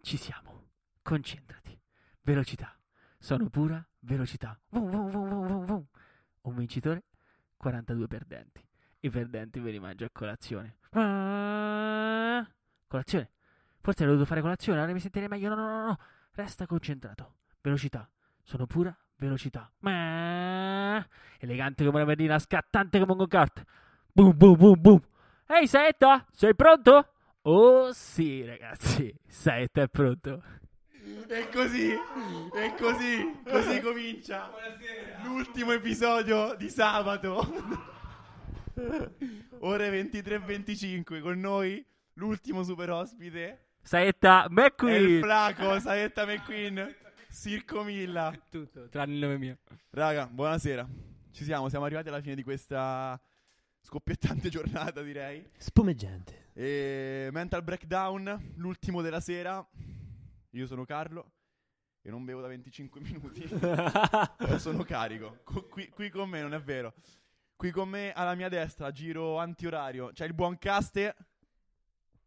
Ci siamo. Concentrati. Velocità. Sono pura velocità. Vum, vum, vum, vum, Un vincitore, 42 perdenti. I perdenti ve li mangio a colazione. Ah! Colazione. Forse l'ho dovuto fare colazione, ora mi sentirei meglio. No, no, no, no. Resta concentrato. Velocità. Sono pura velocità. Elegante come una merlina, scattante come un go-kart. Boom, boom, boom, boom. Ehi, Saetta, sei pronto? Oh sì, ragazzi, 7 è pronto. E così, e così, così comincia Buonasera. l'ultimo episodio di sabato. Ore 23.25 con noi l'ultimo super ospite. Saetta McQueen. Il flaco Saetta McQueen. Circo Milla. Tutto, tranne il nome mio. Raga, buonasera. Ci siamo, siamo arrivati alla fine di questa scoppiettante giornata, direi. Spumeggiante. E ehm, mental breakdown, l'ultimo della sera. Io sono Carlo e non bevo da 25 minuti. sono carico. Qui, qui, con me, non è vero. Qui con me alla mia destra, giro antiorario, c'è il buon Caste.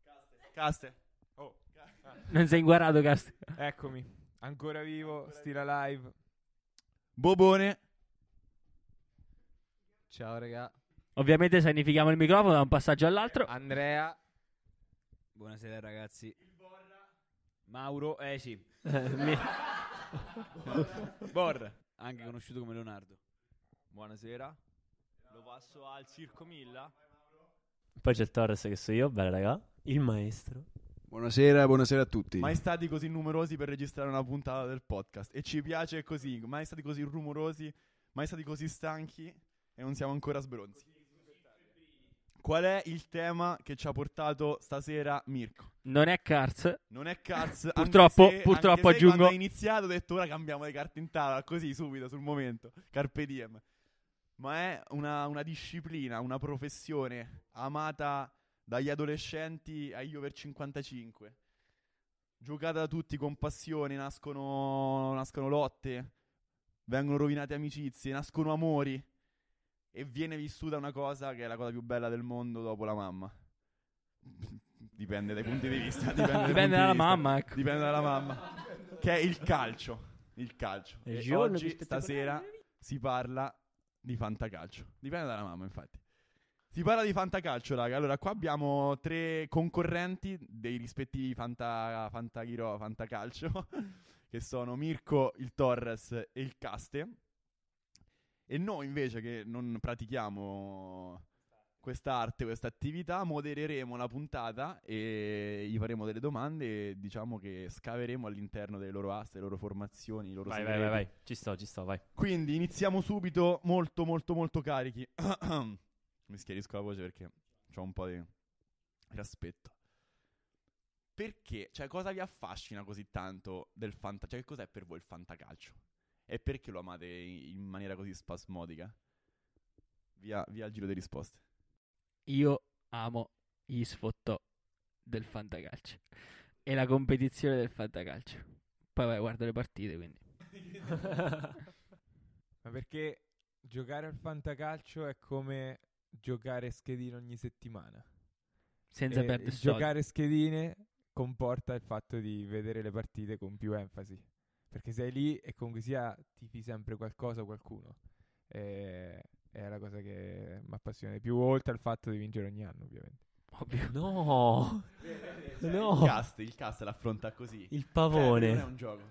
Caste. Caste. Oh. Non sei inguarato, Caste. Eccomi, ancora vivo, ancora still vivo. alive. Bobone. Ciao, raga. Ovviamente sanifichiamo il microfono da un passaggio all'altro. Andrea. Buonasera ragazzi. Mauro, eh sì. Eh, Borra, anche conosciuto come Leonardo. Buonasera. Lo passo al Circo Milla. Poi c'è il Torres che so io, bella raga. Il maestro. Buonasera, buonasera a tutti. Mai stati così numerosi per registrare una puntata del podcast. E ci piace così, mai stati così rumorosi, mai stati così stanchi e non siamo ancora sbronzi. Qual è il tema che ci ha portato stasera Mirko? Non è Cars. Non è Cars. purtroppo, se, purtroppo se aggiungo. Quando è iniziato ho detto ora cambiamo le carte in tavola, così subito, sul momento. Carpe diem. Ma è una, una disciplina, una professione amata dagli adolescenti agli over 55. Giocata da tutti con passione, nascono, nascono lotte, vengono rovinate amicizie, nascono amori e viene vissuta una cosa che è la cosa più bella del mondo dopo la mamma. dipende dai punti di vista. Dipende, dipende dalla mamma. Ecco. Dipende dalla mamma. che è il calcio. Il calcio. E, e oggi, stasera, si parla di fantacalcio. Dipende dalla mamma, infatti. Si parla di fantacalcio, raga. Allora, qua abbiamo tre concorrenti dei rispettivi fanta, fantachiro, fantacalcio, che sono Mirko, il Torres e il Caste. E noi invece che non pratichiamo quest'arte, questa attività, modereremo la puntata e gli faremo delle domande e diciamo che scaveremo all'interno delle loro aste, le loro formazioni, i loro vai, segreti. Vai, vai, vai, ci sto, ci sto, vai. Quindi iniziamo subito molto, molto, molto carichi. Mi schiarisco la voce perché ho un po' di raspetto. Perché? Cioè, cosa vi affascina così tanto del fanta... Cioè, che cos'è per voi il fantacalcio? E perché lo amate in maniera così spasmodica? Via, via il giro di risposte. Io amo gli sfottò del fantacalcio e la competizione del fantacalcio. Poi vai, guardo le partite quindi. Ma perché giocare al fantacalcio è come giocare schedine ogni settimana. Senza perdere soldi. Giocare schedine comporta il fatto di vedere le partite con più enfasi. Perché sei lì e comunque sia tifi sempre qualcosa o qualcuno. E... Eh, è la cosa che mi appassiona di più, oltre al fatto di vincere ogni anno, ovviamente. Ovvio. No, no. Il, cast, il cast l'affronta così. Il pavone. Cioè, eh, non è un gioco.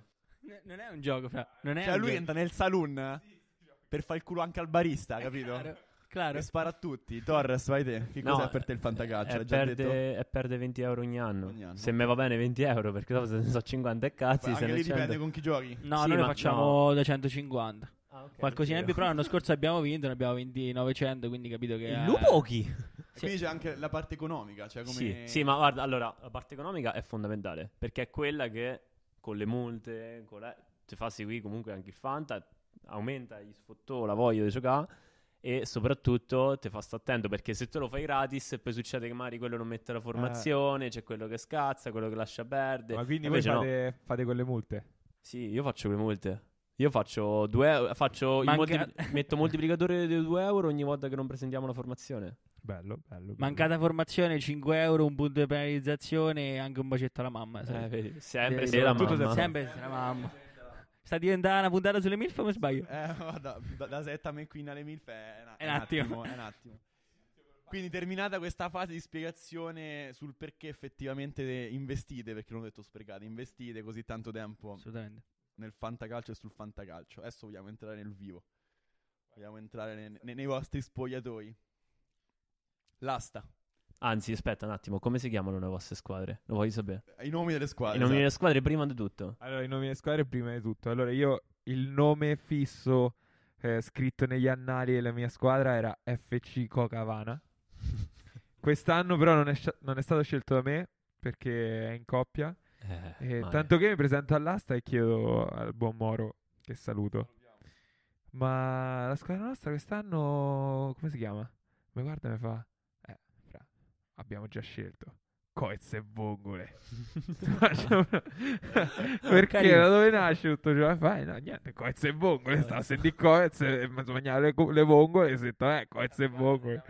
N- non è un gioco, fra. Non è cioè, lui gioco. entra nel saloon sì, per fare il culo anche al barista, capito? Chiaro. Eh, Claro. Le spara a tutti. Torres, vai te. Che no, cos'è per te il fantacalcio? Eh, e perde, perde, 20 euro ogni anno. ogni anno. Se me va bene 20 euro, perché dopo se ne so 50 e cazzi. Beh, anche lì 100... dipende con chi giochi. No, sì, noi ne facciamo no. da 150. Ah, okay, Qualcosina in più, però l'anno scorso abbiamo vinto, ne abbiamo vinti 900, quindi capito che... È... Lu pochi! Sì. Quindi c'è anche la parte economica, cioè come... Sì, sì, ma guarda, allora, la parte economica è fondamentale, perché è quella che con le multe, con la... ti fa seguire comunque anche il Fanta, aumenta gli sfottò la voglia di giocare e soprattutto ti fa stare attento perché se tu lo fai gratis e poi succede che magari quello non mette la formazione, eh. c'è quello che scazza, quello che lascia perdere. Ma quindi voi fate, no. fate quelle multe? Sì, io faccio quelle multe. Io faccio due euro, faccio Manca... moltipl- metto moltiplicatore di 2 euro ogni volta che non presentiamo la formazione. Bello, bello, bello, Mancata formazione, 5 euro, un punto di penalizzazione e anche un bacetto alla mamma. Eh, sempre, eh, sempre, se la mamma. sempre se la mamma. Sta diventando una puntata sulle MILF o sbaglio? Eh, vada, da, da setta qui nelle MILF è, una, è, un, attimo. attimo è un attimo. Quindi terminata questa fase di spiegazione sul perché effettivamente investite, perché non ho detto sprecate, investite così tanto tempo Assolutamente. nel fantacalcio e sul fantacalcio. Adesso vogliamo entrare nel vivo. Vogliamo entrare ne, ne, nei vostri spogliatoi. L'asta. Anzi, aspetta un attimo, come si chiamano le vostre squadre? Lo voglio sapere. I nomi delle squadre. I nomi esatto. delle squadre prima di tutto. Allora, i nomi delle squadre prima di tutto. Allora, io il nome fisso eh, scritto negli annali della mia squadra era FC coca Cocavana. Quest'anno però non è, sci- non è, stato scelto da me perché è in coppia. Eh, eh, tanto che mi presento all'asta e chiedo al buon Moro, che saluto. Ma la squadra nostra quest'anno, come si chiama? Mi guarda e mi fa abbiamo già scelto. Coez e vongole. Perché da dove nasce tutto ciò? Eh, fai, no, niente, Coez e vongole. Sta a sentire Coez eh, e mangiare le, le vongole. E sento, eh, Coez e vongole.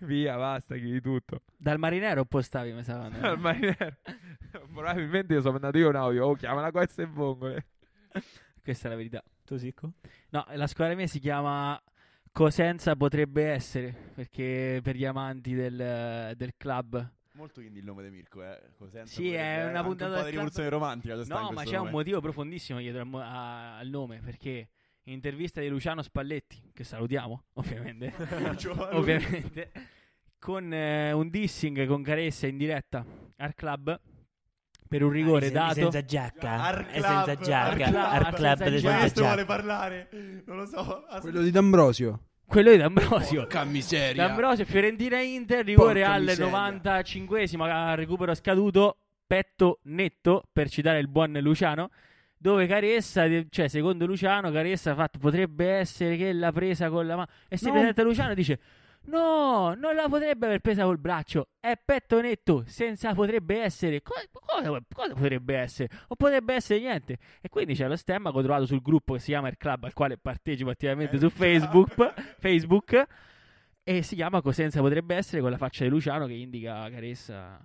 Via, basta, chiudi tutto. Dal marinero postavi, mi sa. Dal marinero. Probabilmente io sono andato io un audio. Oh, chiamala Coez e vongole. Questa è la verità. Tu sicco? No, la squadra mia si chiama Cosenza potrebbe essere, perché per gli amanti del, del club. Molto quindi il nome di Mirko, eh. Cosenza sì, è una puntata un po' di rivoluzione romantica. No, ma c'è nome. un motivo profondissimo dietro al, a, al nome, perché intervista di Luciano Spalletti, che salutiamo, ovviamente, ovviamente con eh, un dissing con Caressa in diretta al club per un rigore ah, sen- dato senza giacca Ar è senza giacca Ar club del maestro vuole parlare non lo so As- quello di D'Ambrosio quello di D'Ambrosio porca miseria D'Ambrosio Fiorentina Inter rigore porca al miseria. 95esimo recupero scaduto petto netto per citare il buon Luciano dove Caressa, cioè secondo Luciano, Caressa fatto, potrebbe essere che l'ha presa con la mano. E si no. presenta Luciano e dice: No, non la potrebbe aver presa col braccio. È petto netto, senza potrebbe essere. Co- cosa, cosa, potrebbe essere? O potrebbe essere niente. E quindi c'è lo stemma che ho trovato sul gruppo che si chiama Il Club, al quale partecipo attivamente eh, su Facebook. Facebook. E si chiama Cosenza potrebbe essere con la faccia di Luciano che indica Caressa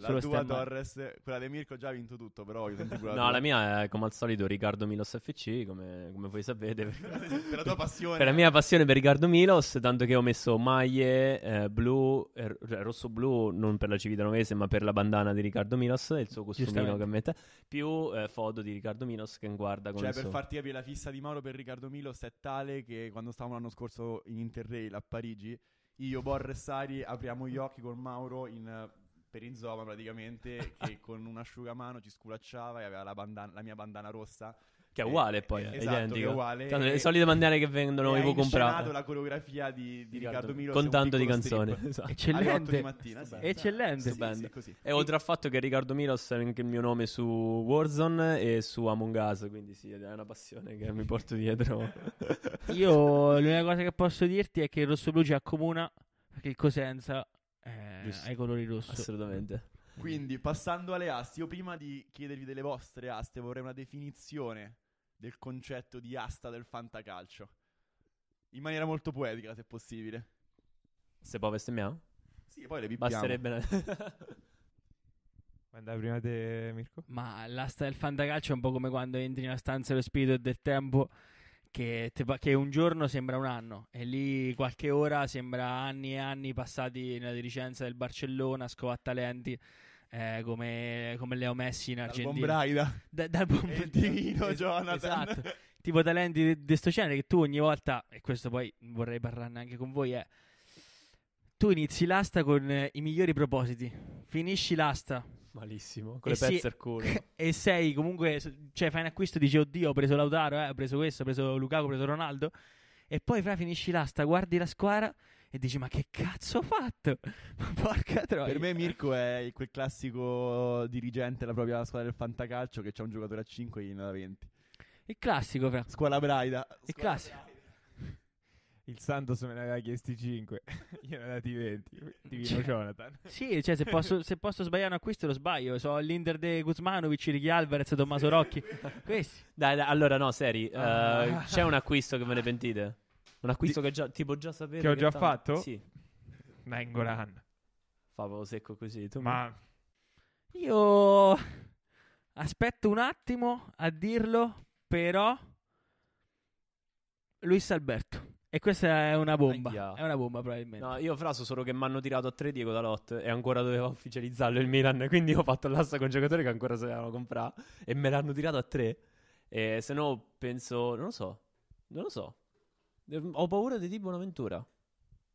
la tua Torres, quella di Mirko già ha vinto tutto, però io quella No, tua. la mia è come al solito Riccardo Milos FC, come, come voi sapete. per la tua passione. Per la mia passione per Riccardo Milos, tanto che ho messo maglie eh, blu, eh, cioè, rosso-blu, non per la Civitanovese, ma per la bandana di Riccardo Milos, il suo costumino che mette, più eh, foto di Riccardo Milos che guarda con Cioè, per suo... farti capire, la fissa di Mauro per Riccardo Milos è tale che quando stavamo l'anno scorso in Interrail a Parigi, io, Borre e Sari apriamo gli occhi con Mauro in per Inzoma praticamente che con un asciugamano ci sculacciava e aveva la, bandana, la mia bandana rossa che è eh, uguale poi esatto, è esatto, identico. è uguale Tanto, le solite bandane che vendono ho comprato la coreografia di, di Riccardo, Milo con tanto di canzoni esatto. eccellente di mattina, sì. eccellente sì, sì, e oltre al fatto che Riccardo Milo è anche il mio nome su Warzone e su Among Us quindi sì è una passione che mi porto dietro io l'unica cosa che posso dirti è che il Rosso Blu ci accomuna perché il Cosenza eh, ai colori rosso. Assolutamente. Quindi, passando alle aste, io prima di chiedervi delle vostre aste vorrei una definizione del concetto di asta del fantacalcio. In maniera molto poetica, se possibile. Se può bestemmiamo? Sì, poi le bibbiamo. Basterebbe... Una... Andai prima te, Mirko? Ma l'asta del fantacalcio è un po' come quando entri in una stanza e lo spirito del tempo che, te, che, un giorno sembra un anno e lì qualche ora sembra anni e anni passati nella dirigenza del Barcellona, scovattalenti. Eh, come, come Leo Messi in Argentina dal Bombraida da, dal Bombardino es- Jonathan esatto. tipo talenti di, questo genere che tu ogni volta e questo poi vorrei parlarne anche con voi è tu inizi l'asta con eh, i migliori propositi finisci l'asta Malissimo, con e le si... pezze al culo. e sei comunque, cioè fai un acquisto e dici oddio ho preso Lautaro, eh, ho preso questo, ho preso Lukaku, ho preso Ronaldo. E poi fra finisci l'asta, guardi la squadra e dici ma che cazzo ho fatto? Ma porca troia. Per me Mirko è quel classico dirigente della propria squadra del fantacalcio che c'è un giocatore a 5 e gli ne da 20. Il classico, fra. Scuola Braida. Il classico. Il Santos me ne aveva chiesti 5, gli ne ho dati 20, di cioè, Jonathan. Sì, cioè se posso, se posso, sbagliare un acquisto lo sbaglio, so Linder De Guzmanovic, Righi Alvarez, Tommaso Rocchi, questi. Dai, dai, allora no, seri, uh, c'è un acquisto che me ne pentite? Un acquisto di... che già, tipo già sapevo. Che ho già che fatto? Sì. Nangolan. Favolo secco così, tu Ma... Mi... Io aspetto un attimo a dirlo, però... Luis Alberto. E questa è una bomba. Aia. È una bomba, probabilmente. No, io fraso solo che mi hanno tirato a tre Diego Dalot e ancora doveva ufficializzarlo il Milan. Quindi ho fatto l'asta con giocatori che ancora se l'hanno comprato e me l'hanno tirato a tre. E se no, penso, non lo so, non lo so. Ehm, ho paura di Di Bonaventura.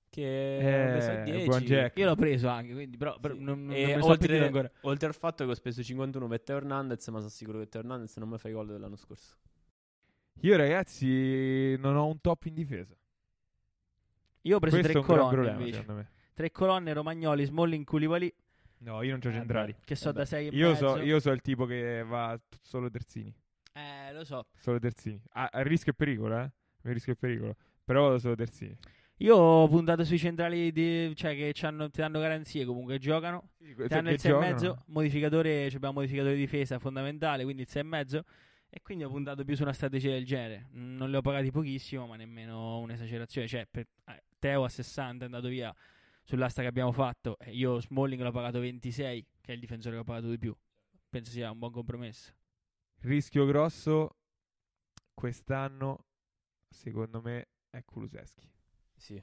Che eh, a 10. io l'ho preso anche, quindi però, però sì. non, non, non oltre, so oltre al fatto che ho speso 51 per Teo Hernandez, ma sono sicuro che Teo Hernandez non mi fa i gol dell'anno scorso. Io ragazzi non ho un top in difesa. Io ho preso Questo tre colonne problema, invece. Tre colonne Romagnoli, Smalling, Culivali. No, io non c'ho eh, centrali. Che so eh da sei io so, io so il tipo che va solo terzini. Eh, lo so. Solo terzini. Ah, a, ah, rischio e pericolo, eh? A rischio e pericolo. Però vado solo terzini. Io ho puntato sui centrali di, cioè che ti danno garanzie comunque giocano. Sì, ti danno il 6,5 modificatore, cioè abbiamo un modificatore di difesa fondamentale, quindi il 6,5 e quindi ho puntato più su una strategia del genere. Non le ho pagati pochissimo, ma nemmeno un'esagerazione, cioè per, eh, Matteo a 60 è andato via sull'asta che abbiamo fatto. Io Smalling l'ho pagato 26, che è il difensore che ho pagato di più. Penso sia un buon compromesso. Rischio grosso quest'anno, secondo me, è Kuluseschi. Sì,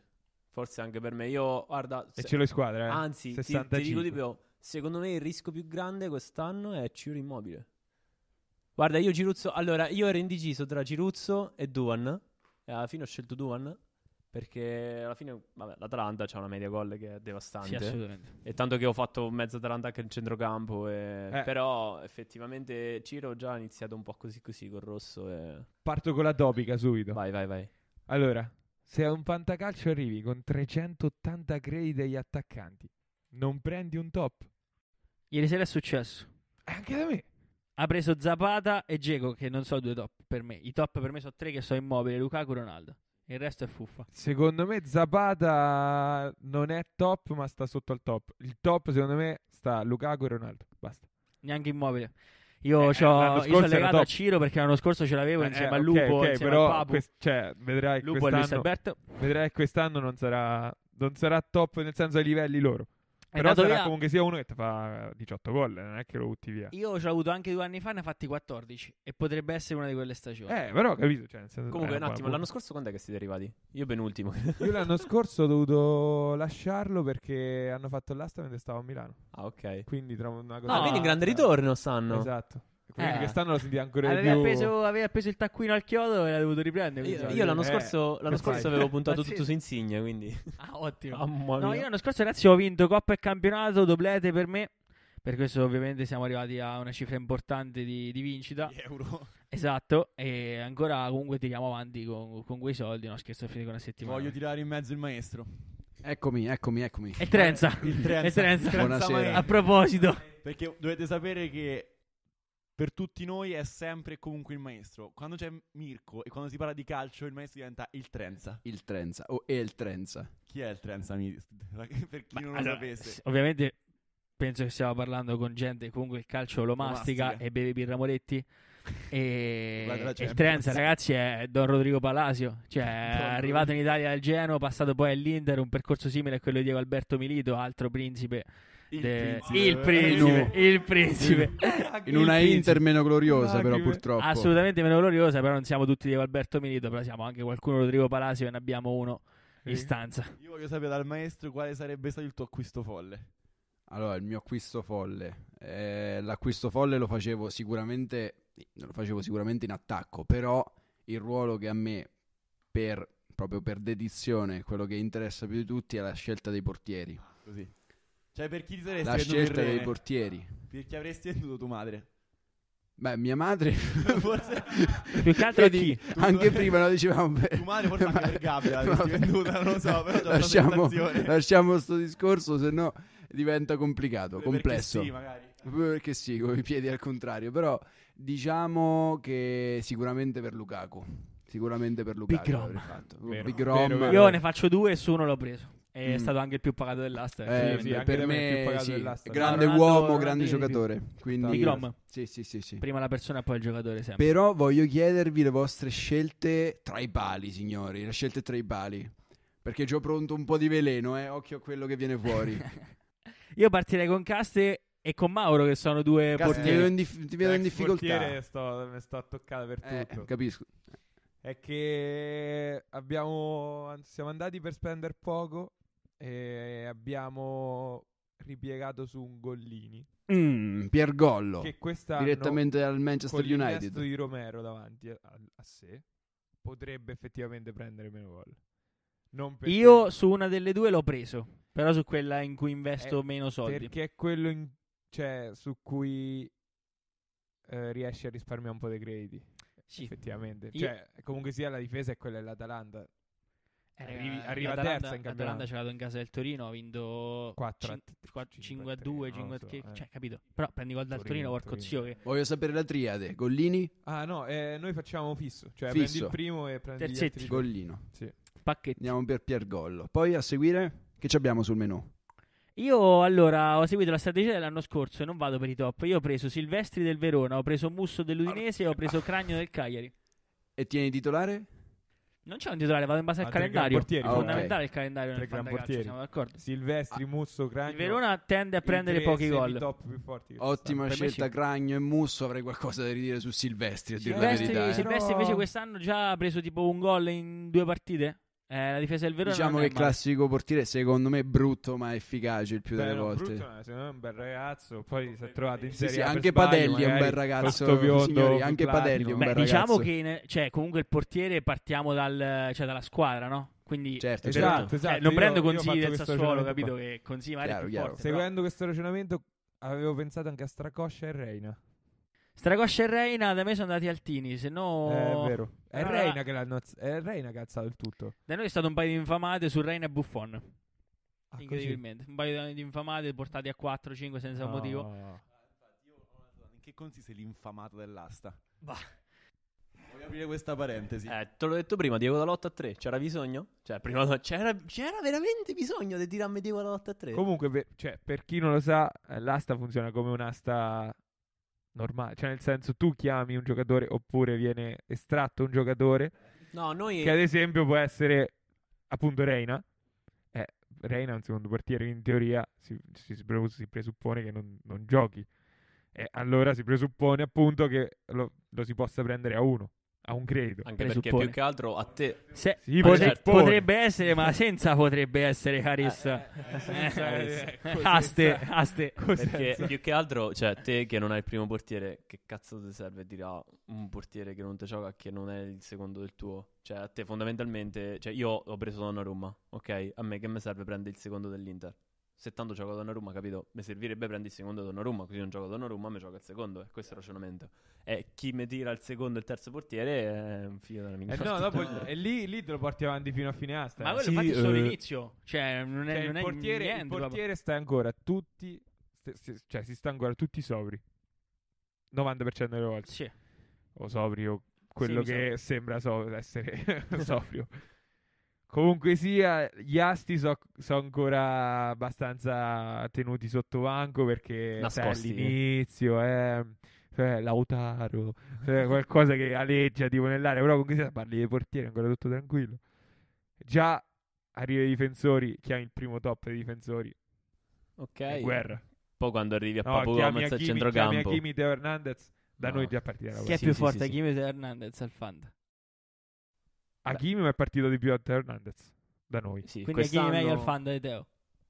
forse anche per me. Io, guarda... Se... E ce l'ho in squadra, eh? Anzi, ti, ti, dico di più. Secondo me il rischio più grande quest'anno è Ciro Immobile. Guarda, io Ciruzzo Allora, io ero indeciso tra Ciruzzo e Duan. E alla fine ho scelto Duan perché alla fine, vabbè, l'Atalanta c'ha una media gol che è devastante. Sì, assolutamente. E tanto che ho fatto mezzo Atalanta anche in centrocampo. E... Eh. Però effettivamente Ciro già ha iniziato un po' così così col rosso. E... Parto con la topica subito. Vai, vai, vai. Allora, se a un fantacalcio arrivi con 380 crediti degli attaccanti, non prendi un top. Ieri sera è successo. Eh, anche da me. Ha preso Zapata e Diego, che non sono due top per me. I top per me sono tre che sono immobili, Lukaku e Ronaldo. Il resto è fuffa. Secondo me Zapata non è top, ma sta sotto al top. Il top, secondo me, sta Lukaku e Ronaldo. Basta. Neanche immobile. Io, eh, eh io sono legato a Ciro perché l'anno scorso ce l'avevo eh, insieme eh, a Lupo, okay, insieme però a Papu. Quest- cioè, vedrai Lupo quest'anno, Alberto. Vedrai che quest'anno non sarà, non sarà top nel senso ai livelli loro. Però sarà via... comunque sia uno che ti fa 18 eh, gol, non è che lo butti via. Io ce l'ho avuto anche due anni fa, ne ha fatti 14 e potrebbe essere una di quelle stagioni. Eh, però ho capito. Cioè, senso, comunque, eh, un attimo, l'anno scorso quando è che siete arrivati? Io penultimo. Io l'anno scorso ho dovuto lasciarlo perché hanno fatto l'asta mentre stavo a Milano. Ah, ok. Quindi tra una ah, cosa... no, quindi grande ritorno stanno. Esatto. Quindi eh. quest'anno lo sentì ancora aveva più. Appeso, aveva appeso il taccuino al chiodo e l'ha dovuto riprendere. Io, io l'anno eh, scorso, l'anno scorso avevo puntato tutto su Insigne, quindi. Ah, ottimo. Oh, no, io l'anno scorso, ragazzi, ho vinto Coppa e campionato, doblete per me. Per questo ovviamente siamo arrivati a una cifra importante di, di vincita. Di euro. Esatto, e ancora comunque tiriamo avanti con, con quei soldi, no scherzo, a fine con una settimana. Voglio tirare in mezzo il maestro. Eccomi, eccomi, eccomi. E Trenza. Il Trenza. Il Trenza. Buonasera. A proposito. Perché dovete sapere che per tutti noi è sempre e comunque il maestro. Quando c'è Mirko e quando si parla di calcio, il maestro diventa il Trenza. Il Trenza, o è il Trenza. Chi è il Trenza? per chi Ma non allora, lo sapesse. Ovviamente penso che stiamo parlando con gente comunque il calcio lo mastica, e beve birra Moretti. E, il Trenza, ragazzi, è Don Rodrigo Palacio. Cioè, arrivato in Italia dal Genoa, passato poi all'Inter, un percorso simile a quello di Diego Alberto Milito, altro principe il, de... principe. il eh, principe, il principe. in una principe. Inter meno gloriosa, però purtroppo. Assolutamente meno gloriosa, però non siamo tutti di Alberto Milito, però siamo anche qualcuno Rodrigo Palacio e ne abbiamo uno in stanza. Io voglio sapere dal maestro quale sarebbe stato il tuo acquisto folle. Allora, il mio acquisto folle. Eh, l'acquisto folle lo facevo sicuramente lo facevo sicuramente in attacco, però il ruolo che a me per proprio per dedizione, quello che interessa più di tutti è la scelta dei portieri. Ah, così. Cioè, per chi ti saresti La scelta dei portieri. Per chi avresti venduto tua madre? Beh, mia madre, Forse Più che altro di. vedi, chi? anche prima lo dicevamo. tua madre, forse anche per Gabriele l'avresti venduta, non lo so, però lasciamo, sensazione. lasciamo sto discorso, se no diventa complicato, Perché complesso. Sì, magari. Proprio perché sì, con i piedi al contrario, però diciamo che sicuramente per Lukaku, sicuramente per Lukaku Big l'avrei fatto. Big Rom. Vero, vero. Io ne faccio due e su uno l'ho preso. È mm. stato anche il più pagato dell'Aster. Eh, sì, sì, per me, me sì. grande Ronaldo, uomo, grande giocatore. Più. Quindi, Grom. Sì, sì, sì, sì. Prima la persona, poi il giocatore. Sempre. Però voglio chiedervi le vostre scelte tra i pali, signori. Le scelte tra i pali. Perché ho pronto un po' di veleno, eh. Occhio a quello che viene fuori. Io partirei con Caste e con Mauro, che sono due Caste, portieri. Dif- ti vedo in, difficoltà. Sto, mi sto a toccare per eh, Capisco è che abbiamo, siamo andati per spendere poco e abbiamo ripiegato su un Gollini. Mm, Piergollo. Che quest'anno direttamente dal Manchester con United. Con di Romero davanti a, a, sé potrebbe effettivamente prendere meno gol. Perché... Io su una delle due l'ho preso, però su quella in cui investo è eh, meno soldi. Perché è quello in... cioè, su cui eh, riesci a risparmiare un po' dei crediti. Sì. Effettivamente. Io... Cioè, comunque sia la difesa è quella dell'Atalanta. Arrivi, arriva Atalanta, terza in campionato. Atalanta ha giocato in casa del Torino, ha vinto 5 a 2, eh. cioè, capito? Però prendi gol dal Torino, Torino porco Torino. zio che... Voglio sapere la triade, Gollini? Ah no, eh, noi facciamo fisso, cioè fisso. prendi il primo e prendi Terzetti. gli altri. Gollino. Sì. Pacchetti. Andiamo per Piergollo. Poi a seguire che ci abbiamo sul menu? Io allora ho seguito la strategia dell'anno scorso e non vado per i top. Io ho preso Silvestri del Verona, ho preso Musso dell'Udinese e ho preso Cragno del Cagliari. E tieni titolare? Non c'è un titolare, vado in base al ah, calendario. Portieri, ah, fondamentale il calendario tre nel portieri. siamo d'accordo. Silvestri, ah. Musso, Cragno. Il Verona tende a prendere pochi gol. Ottima scelta Cragno e Musso, avrei qualcosa da ridire su Silvestri, a Silvestri, dire la verità. Eh. Silvestri invece quest'anno già ha preso tipo un gol in due partite? Eh, la difesa del Verona Diciamo che il classico portiere, secondo me, è brutto ma efficace il più delle no, volte. Brutto, eh, secondo me è un bel ragazzo. Poi si è trovato in sì, serie sì, anche sbaglio, Padelli è un bel ragazzo. Biondo, signori, anche platino. Padelli è un Beh, bel diciamo ragazzo. Diciamo che cioè, comunque il portiere partiamo dal, cioè, dalla squadra, no? Quindi certo, esatto, esatto. Esatto. Eh, non io, prendo consigli del Sassuolo, capito? Che eh, consigli magari chiaro, più Forte, Seguendo questo ragionamento, avevo pensato anche a Stracoscia e Reina. Stracoscia e Reina da me sono andati altini, se no... Eh, è vero. È allora, ah. Reina che l'hanno azz- è Reina che ha alzato il tutto. Da noi è stato un paio di infamate su Reina e Buffon. Ah, Incredibilmente. Così? Un paio di infamate portati a 4-5 senza no. motivo. In che consiste l'infamata dell'asta? Bah. Voglio aprire questa parentesi. Eh, te l'ho detto prima, Diego da lotta a 3, c'era bisogno? Cioè, prima c'era, c'era veramente bisogno di tirarmi Diego da lotta a 3. Comunque, per, cioè, per chi non lo sa, eh, l'asta funziona come un'asta normale, cioè nel senso tu chiami un giocatore oppure viene estratto un giocatore no, noi... che ad esempio può essere appunto Reina. Eh, Reina è un secondo portiere, in teoria si, si, si presuppone che non, non giochi. E allora si presuppone appunto che lo, lo si possa prendere a uno. A un credo. Anche perché più che altro a te Se, sì, potre- certo. potrebbe essere, ma senza potrebbe essere Carissa. Eh, eh, eh, aste, aste. Perché più che altro, cioè, te che non hai il primo portiere, che cazzo ti serve dire a un portiere che non ti gioca che non è il secondo del tuo? Cioè, a te fondamentalmente, cioè, io ho preso Donnarumma, ok? A me che mi serve prendere il secondo dell'Inter? se tanto gioco Donnarumma, capito? Mi servirebbe prendere il secondo Donnarumma, così non gioco Donnarumma, mi gioco il secondo. E questo è il ragionamento. E chi mi tira il secondo e il terzo portiere è un figlio della minchia. Eh no, dopo, e lì, lì, te lo porti avanti fino a fine asta. Ma quello sì, infatti è solo uh... Cioè, non è, cioè, non il portiere, niente, il portiere sta ancora tutti... St- st- cioè, si sta ancora tutti sobri. 90% delle volte. Sì. O sobri o quello sì, che sembra so- essere sobrio. Comunque sia, gli asti sono so ancora abbastanza tenuti sotto banco perché Nascosti, sai, all'inizio eh, cioè, Lautaro, cioè, qualcosa che aleggia tipo nell'area, però comunque sia parli dei portieri, ancora tutto tranquillo. Già arriva i difensori, chiami il primo top dei difensori. Ok. Guerra. Poi quando arrivi a no, Papu Gomez al centrocampo. Chiami a De Hernandez, da no. noi già partita. Chi è sì, più sì, forte, sì, Kimi Hernandez al Fanta? Aghimi è partito di più a Teo Hernandez da noi. Sì, Quindi quest'anno... è meglio al fan di Teo.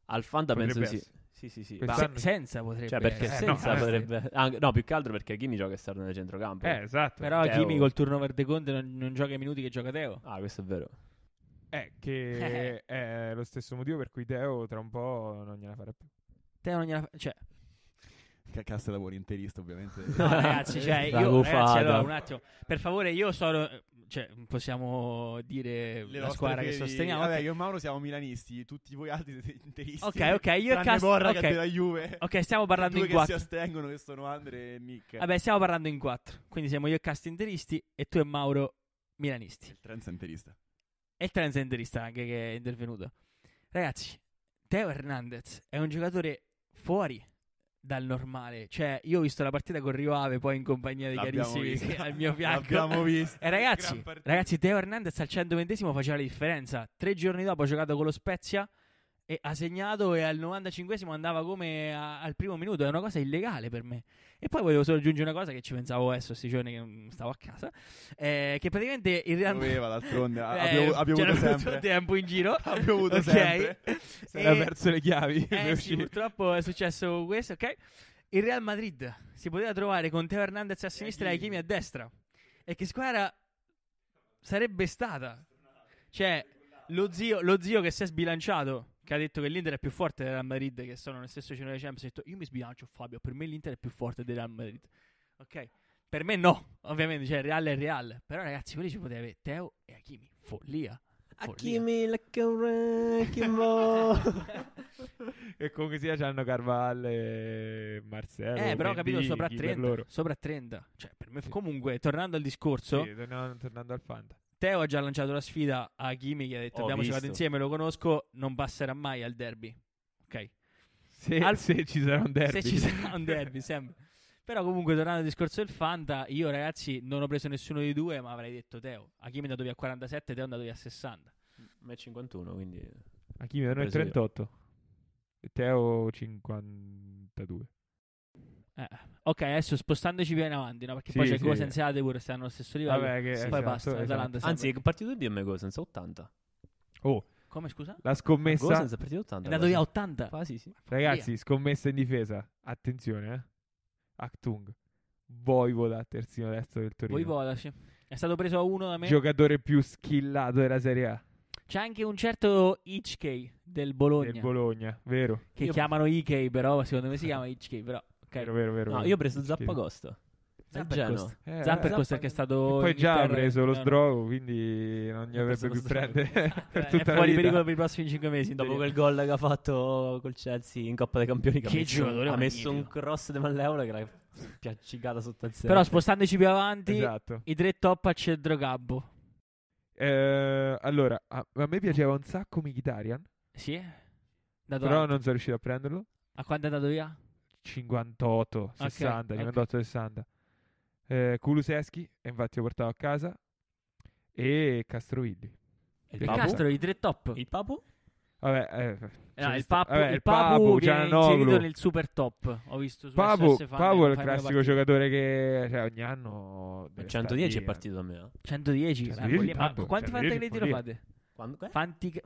Al fan penso sì. Sì, sì, sì. Se- senza potrebbe cioè, perché eh, senza no, eh, potrebbe eh, no, più che altro perché Kimi gioca esterno nel centrocampo. Eh, esatto. Però Teo... col turnover de Conte non, non gioca i minuti che gioca Teo. Ah, questo è vero. Eh, che è lo stesso motivo per cui Teo tra un po' non gliela farà più. Teo non gliela fa... cioè cassa lavori interista, ovviamente. No, ragazzi, cioè, io, ragazzi, eh, allora, un attimo, per favore, io sono, cioè, possiamo dire Le la squadra che sosteniamo. Vabbè, io e Mauro siamo milanisti, tutti voi altri siete interisti. Ok, ok, io e Cast... Borra okay. della Juve. Ok, stiamo parlando in quattro. che si astengono, che sono Andre e Nick. Vabbè, stiamo parlando in quattro, quindi siamo io e Cast interisti e tu e Mauro milanisti. Il trans interista. E il trans interista anche che è intervenuto. Ragazzi, Teo Hernandez è un giocatore fuori dal normale. Cioè, io ho visto la partita con Rio Ave poi in compagnia dei L'abbiamo carissimi al mio fianco. L'abbiamo visto. E eh, ragazzi, ragazzi, Teo Hernandez al 120 faceva la differenza. Tre giorni dopo ha giocato con lo Spezia e ha segnato e al 95esimo andava come a, al primo minuto, è una cosa illegale per me. E poi volevo solo aggiungere una cosa che ci pensavo adesso, sti giorni che stavo a casa, eh, che praticamente in realtà... Doveva d'altronde, eh, ha, piovuto, ha piovuto sempre. tempo in giro. ha piovuto okay. sempre. Si era perso le chiavi. Eh, sì, purtroppo è successo questo, ok? Il Real Madrid si poteva trovare con Teo Hernandez a sinistra e Hakimi a destra. E che squadra sarebbe stata? Cioè, lo zio, lo zio che si è sbilanciato che ha detto che l'Inter è più forte del Real Madrid, che sono nel stesso cenone di Champions, ha detto io mi sbilancio Fabio, per me l'Inter è più forte del Real Madrid. Ok? Per me no, ovviamente, cioè il Real è Real, però ragazzi, quelli ci poteva avere Teo e Hakimi, follia. Hakimi like a wrecking E comunque sia c'hanno Carvalho e Marcello. Eh, però ho capito sopra 30, sopra 30. Cioè, per me sì. comunque, tornando al discorso, sì, tornando, tornando al Fanta. Teo ha già lanciato la sfida a Kimi che ha detto Ho abbiamo visto. insieme, lo conosco, non passerà mai al derby. Ok. Se, al... se ci sarà un derby. Se ci sarà un derby, sempre. Però comunque tornando al discorso del Fanta, io ragazzi non ho preso nessuno dei due, ma avrei detto Teo. Hakimi è andato via a 47, Teo è andato via a 60. Ma è 51, quindi... Hakimi è 38. Io. Teo 52. Eh, ok, adesso spostandoci più in avanti, no? Perché sì, poi c'è sì, senza e Adebur stanno allo stesso livello. Vabbè, che, sì, poi esatto, passa esatto. Anzi, è partito il Cosa senza 80. Oh. Come scusa? La scommessa. Cosa senza partito 80. È andato via 80. Quasi, sì. Ragazzi, scommessa in difesa. Attenzione, eh. Actung. Voivoda, terzino destro del Torino. Voivoda, sì. È stato preso a uno da me. Giocatore più skillato della Serie A. C'è anche un certo Hitchkey del Bologna. Del Bologna, vero. Che Io chiamano Ikei, però secondo me si chiama Hitchkey, però ok? Vero, vero, vero. No, io ho preso Zappa Zappagosto. Zappercost eh, Zappercost eh, che è stato poi già ha preso lo sdrogo quindi non gli avrebbe più prendere per eh, tutta è fuori pericolo per i prossimi 5 mesi dopo quel gol che ha fatto col Chelsea in Coppa dei Campioni che, che ha messo, ha messo un cross di Malleola che era piaccicata sotto il serio però spostandoci più avanti esatto. i tre top a centrocampo eh, allora a, a, me piaceva un sacco Mkhitaryan sì però non sono riuscito a prenderlo a quando è andato via? 58, 60, okay, okay. 60. Eh, Kuluseschi, e infatti lo portato a casa, e Castrovilli. Il, il Castro, i tre top. Il Papu? Vabbè, eh, eh no, il, papu, vabbè, il Papu, Papu viene inserito nel super top. Ho visto su Papu, SF Papu è il classico giocatore che cioè, ogni anno 110 è eh. partito da me. 110, 110 eh, ma quanti fantacrediti lo fate? Quando, eh?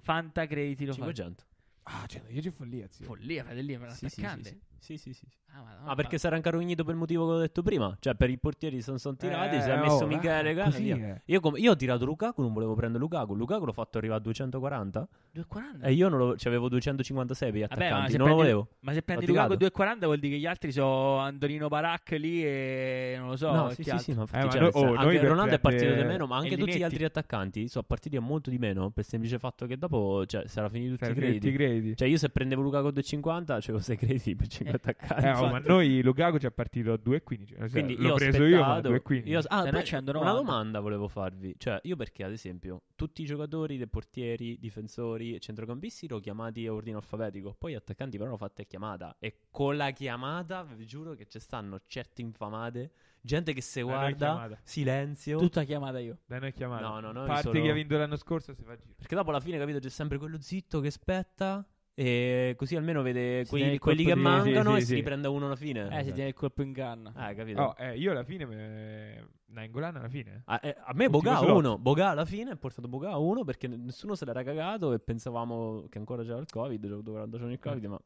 fantacrediti lo fate? 500. Ah, 110 è follia, zio. Follia, fratelli, è un sì, attaccante. Sì, sì, sì. sí, sí, sí. Ah, Madonna. ah, perché sarà Carognito per il motivo che ho detto prima. Cioè, per i portieri sono, sono tirati, eh, si è eh, messo oh, Michele eh, io, com- io, ho tirato Lukaku, non volevo prendere Lukaku. Lukaku l'ho fatto arrivare a 240. 240? E io non lo- cioè, avevo 256 per gli attaccanti, Vabbè, non prendi, lo volevo. Ma se prendi Lukaku 240 vuol dire che gli altri sono Andorino Barak lì e non lo so. No, sì, sì, sì, no, eh, cioè, no, oh, anche Ronaldo è partito di meno, ma anche tutti gli altri attaccanti sono partiti a molto di meno per il semplice fatto che dopo cioè, sarà finito tutti cioè, i crediti. Cioè, io se prendevo Lukaku 250, cioè, 6 crediti per 5 eh, attaccanti. Eh, ma noi Lukaku ci è partito a 2,15. Cioè, Quindi l'ho io ho preso io a 2,15. Io, ah, Se poi ne... una domanda volevo farvi. Cioè, io perché, ad esempio, tutti i giocatori, dei portieri, difensori, centrocampisti l'ho chiamati a ordine alfabetico. Poi attaccanti però l'ho fatta chiamata. E con la chiamata, vi giuro che ci stanno certe infamate gente che se guarda, silenzio. Tutta chiamata io. Dai, noi chiamata. No, no, no. Parte solo... che ha vinto l'anno scorso si fa giro. Perché dopo alla fine, capito, c'è sempre quello zitto che aspetta e così almeno vede quelli, quelli che di... mancano sì, sì, e sì. si riprende uno alla fine. Eh, si tiene il colpo in canna. Eh, capito. Oh, eh, io alla fine. Me... Nainggolan alla fine. A, ah, eh, a me Boga uno. Boga alla fine ha portato Boga a uno perché nessuno se l'era cagato e pensavamo che ancora c'era il Covid. Dovrà andare il Covid, eh. ma.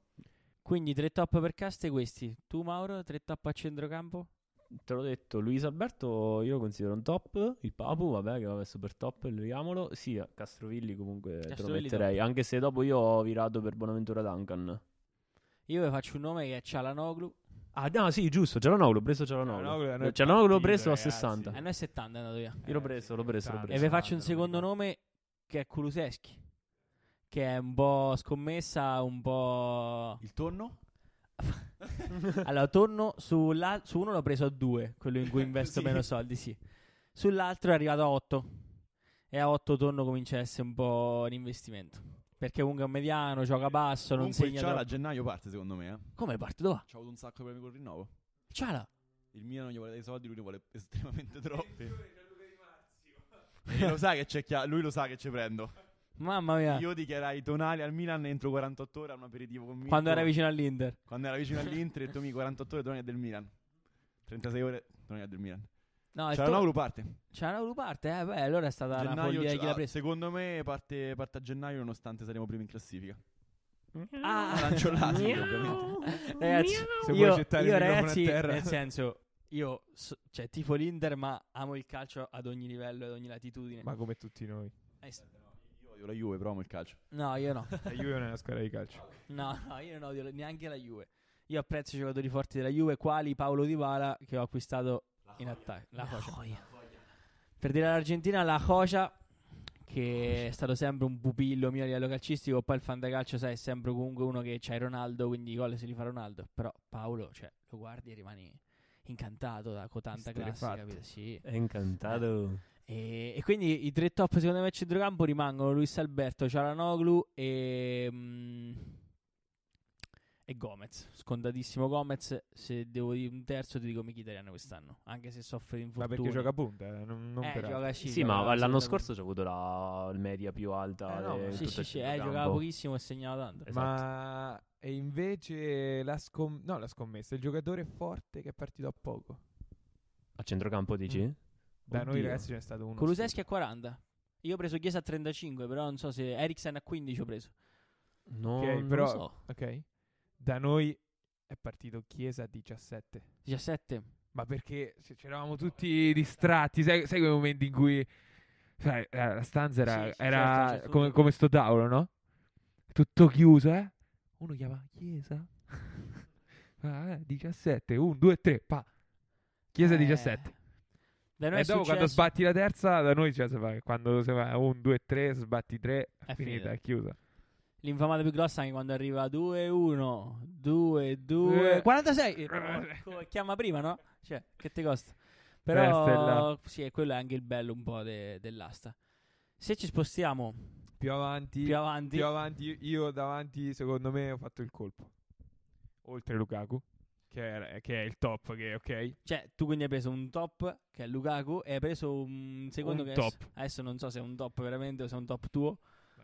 Quindi tre top per caste questi. Tu Mauro, tre top a centrocampo? te l'ho detto, Luis Alberto io lo considero un top, il Papu vabbè che va vabbè per top, leviamolo, sì, Castrovilli comunque Castrovilli te lo metterei, top. anche se dopo io ho virato per Bonaventura Duncan. Io vi faccio un nome che è Cialanoglu. Ah, no, sì, giusto. Cialanoglu, l'ho preso Cialanoglu Gialanoglu l'ho preso a 60. E eh, è 70 è andato via. Io l'ho preso, l'ho preso, l'ho preso. E vi faccio un secondo nome che è Kuluseschi. Che è un po' scommessa, un po'. Il tonno? allora, torno sulla, su uno l'ho preso a 2, quello in cui investo sì. meno soldi, sì. Sull'altro è arrivato a 8. E a 8 torno comincia a essere un po' l'investimento. Perché comunque è un mediano, gioca basso, non Comunque segna. Ciala a gennaio parte, secondo me. Eh. Come parte? Dove? C'ho avuto un sacco di problemi col rinnovo. Ciala! Il mio non gli vuole dei soldi, lui ne vuole estremamente troppi. lo sa che c'è chiaro, lui lo sa che ci prendo. Mamma mia. Io dichiarai Tonali al Milan entro 48 ore a un aperitivo con Quando era vicino all'Inter. Quando era vicino all'Inter e Tomi 48 ore Tonali del Milan. 36 ore Tonali del Milan. No, Cialanoglu tu... parte. Cialanoglu parte, eh beh, allora è stata gennaio, una follia ah, Secondo me parte, parte, a gennaio nonostante saremo primi in classifica. Ah, lanciolati ovviamente. Ragazzi, se vuoi gettare io, il ragazzi, a terra. nel senso io so, cioè tifo l'Inter ma amo il calcio ad ogni livello ad ogni latitudine. Ma come tutti noi. Eh, odio la Juve, però amo il calcio. No, io no. la Juve non è una squadra di calcio. No, no, io non odio neanche la Juve. Io apprezzo i giocatori forti della Juve, quali Paolo Di Bala, che ho acquistato in attacco. La, la Per dire all'Argentina, la Cocia, che Hoia. è stato sempre un pupillo mio a livello calcistico, poi il fantacalcio, sai, è sempre comunque uno che c'hai Ronaldo, quindi i gol se li fa Ronaldo. Però Paolo, cioè, lo guardi e rimani incantato da con tanta classe, capito? Sì. È incantato. Eh. E, e, quindi i tre top secondo me centrocampo rimangono Luis Alberto, Cialanoglu e, mm, e Gomez. Scontatissimo Gomez. Se devo dire un terzo, ti dico Mkhitaryan quest'anno. Anche se soffre di infortuni. Ma perché gioca a punta, eh? non, non eh, per gioca Cico, Sì, ma l'anno scorso c'è avuto la media più alta. Eh, no, sì, sì, sì eh, giocava pochissimo e segnava tanto. Esatto. Ma e invece la, scom- no, la scommessa, il giocatore forte che è partito a poco. A centrocampo dici? Mm. Da noi ragazzi ce n'è stato uno. Kuluseschi a 40. Io ho preso Chiesa a 35, però non so se Eriksen a 15 ho preso. No, okay, però, so. Ok. Da noi è partito Chiesa a 17. 17. Ma perché cioè, c'eravamo tutti distratti, sai, sai, quei momenti in cui sai, eh, la stanza era, sì, sì, era certo. certo come, come sto tavolo, no? Tutto chiuso, eh? Uno chiama Chiesa. ah, 17, 1, 2, 3, pa. Chiesa eh. 17. Da noi e dopo successo... quando sbatti la terza, da noi cioè, si fa, quando si fa 1, 2, 3, sbatti 3, è finita, finita, è chiusa. L'infamata più grossa anche quando arriva 2, 1, 2, 2, eh. 46. Eh, chiama prima, no? Cioè, che ti costa? Però, Beh, sì, quello è anche il bello un po' de- dell'asta. Se ci spostiamo più avanti, più avanti, più avanti, io davanti, secondo me, ho fatto il colpo. Oltre Lukaku. Che è, che è, il top, che è ok. Cioè, tu quindi hai preso un top che è Lukaku e hai preso un secondo un che top. Adesso, adesso, non so se è un top veramente o se è un top tuo.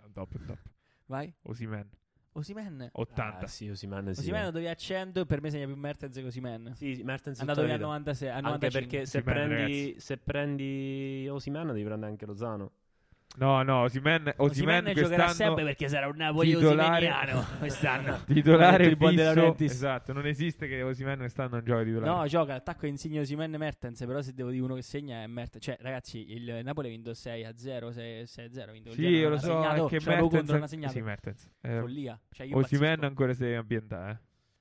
Un top, un top. Vai. Osimen. Osimen 80 ah, sì, Osimen, sì. Osimen lo devi a 100 per me segna più Mertens che Osimen sì, Mertens è andato via a 96 a anche perché se, Osimen, prendi, prendi, Osimen devi prendere anche Lozano No, no, Osimen, Osimen, Osimen giocherà sempre perché sarà un Napoli titolare, osimeniano quest'anno. titolare fisso. Esatto, non esiste che Osimen quest'anno non giochi titolare. No, gioca attacco insigne Osimen Mertens, però se devo dire uno che segna è Mertens. Cioè, ragazzi, il Napoli ha vinto 6 0, 6, 6 a 0, vinto Sì, io lo so, segnato, anche cioè, Mertens, contro, non ha segnato. Sì, Mertens. Eh, Follia. Cioè, Osimen ancora si deve ambientare, eh.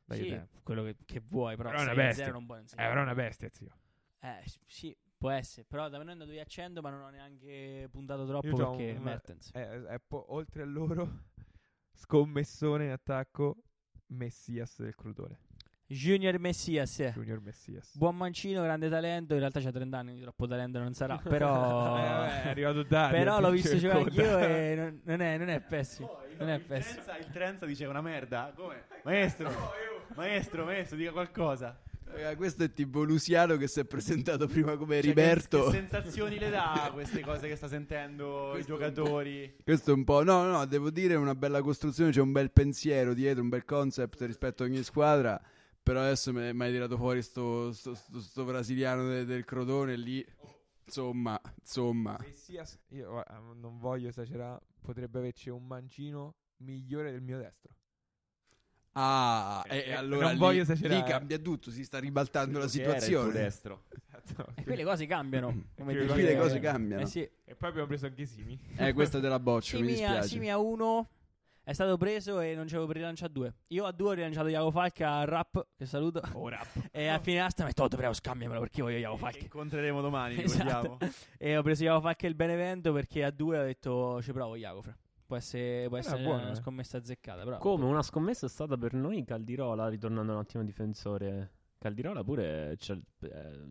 Dai sì, quello che, che, vuoi, però, però 6 0 non può insegnare. Eh, però è una bestia, zio. Eh, sì, Può essere, però da me non è andato via Accendo, ma non ho neanche puntato troppo Io perché un, Mertens. È, eh, è, eh, è po- oltre a loro, scommessone in attacco, Messias del Crudone. Junior Messias. Junior Messias. Buon mancino, grande talento. In realtà c'ha 30 anni, troppo talento non sarà. Però eh, è arrivato tardi. Però eh, l'ho visto giocare anch'io e non, non, è, non è pessimo. non è il, Trenza, il Trenza dice una merda. Come? Maestro, oh, maestro, maestro, dica qualcosa. Eh, questo è tipo Luciano che si è presentato cioè, prima come cioè, Riberto. Che, che, sensazioni le dà queste cose che sta sentendo questo i giocatori? Questo è un po'. No, no, devo dire una bella costruzione, c'è un bel pensiero dietro, un bel concept rispetto a ogni squadra. Però adesso mi hai tirato fuori sto, sto, sto, sto brasiliano de, del Crotone lì. Insomma, insomma. Messias, io non voglio esagerare, potrebbe averci un mancino migliore del mio destro. Ah, e, eh, e eh, eh, allora non voglio Lì cambia tutto, si sta ribaltando la situazione. destro. Esatto. e qui le cose cambiano. Come e qui le cose cambiano. Eh sì. E poi abbiamo preso anche Simi. Eh, questa te la boccio, Simi mi dispiace. Simi a uno è stato preso e non c'avevo per rilancio a due. Io a due ho rilanciato Iago Falca a Rap, che saluto. Oh, rap. e a fine asta mi ho detto, dovrei oh, scambiamelo perché voglio Iago Falca. Che incontreremo domani, esatto. e ho preso Iago Falca e il Benevento perché a due ho detto, ci provo Iago, fra. Può eh, essere, può essere buona, una eh. scommessa azzeccata. Però Come una scommessa è stata per noi Caldirola, ritornando un attimo difensore. Caldirola pure cioè,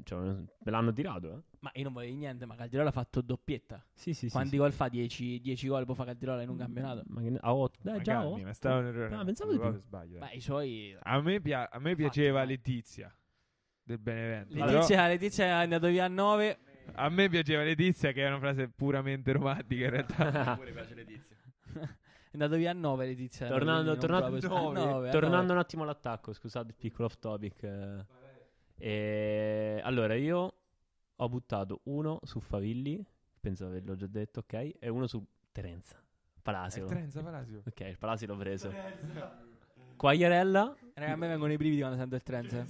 cioè, me l'hanno tirato. Eh? Ma io non volevo niente, ma Caldirola ha fatto doppietta. Sì, sì, Quanti sì, gol sì. fa? 10 gol può fare Caldirola in un mm, campionato. Ma che, a 8. Dai, già a Ma stavo un errore. Ah, pensavo di più. Sbaglio, eh. Ma i suoi... A me, pia- a me piaceva fatto, Letizia del Benevento. Letizia, però... Letizia è andato via a 9. A me piaceva Letizia, che è una frase puramente romantica in realtà. A me piace Letizia. è andato via a 9 Letizia. Tornando, tornando, tornando, a 9, tornando un attimo all'attacco, scusate il piccolo off topic. E, eh, eh, allora, io ho buttato uno su Favilli, penso che l'ho già detto, ok, e uno su Terenza. Palasio. Eh, Terenza, Palasio. Ok, il Palasio l'ho preso. Terenza. Quagliarella. Raga, a me vengono i brividi quando sento il Trenza.